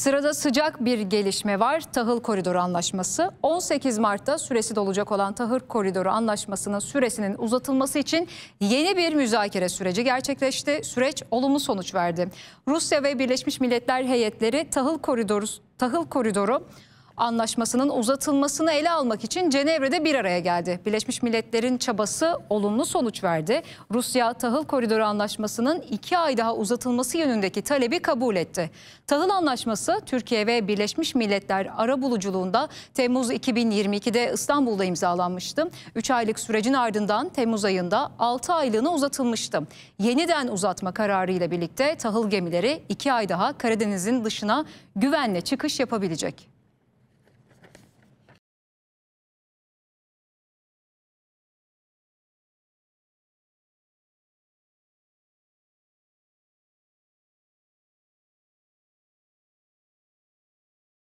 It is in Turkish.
Sırada sıcak bir gelişme var. Tahıl Koridoru Anlaşması. 18 Mart'ta süresi dolacak olan Tahıl Koridoru Anlaşması'nın süresinin uzatılması için yeni bir müzakere süreci gerçekleşti. Süreç olumlu sonuç verdi. Rusya ve Birleşmiş Milletler heyetleri Tahıl Koridoru Tahıl Koridoru Anlaşması'nın uzatılmasını ele almak için Cenevre'de bir araya geldi. Birleşmiş Milletler'in çabası olumlu sonuç verdi. Rusya tahıl koridoru anlaşmasının iki ay daha uzatılması yönündeki talebi kabul etti. Tahıl anlaşması Türkiye ve Birleşmiş Milletler ara buluculuğunda Temmuz 2022'de İstanbul'da imzalanmıştı. Üç aylık sürecin ardından Temmuz ayında altı aylığına uzatılmıştı. Yeniden uzatma kararıyla birlikte tahıl gemileri iki ay daha Karadeniz'in dışına güvenle çıkış yapabilecek.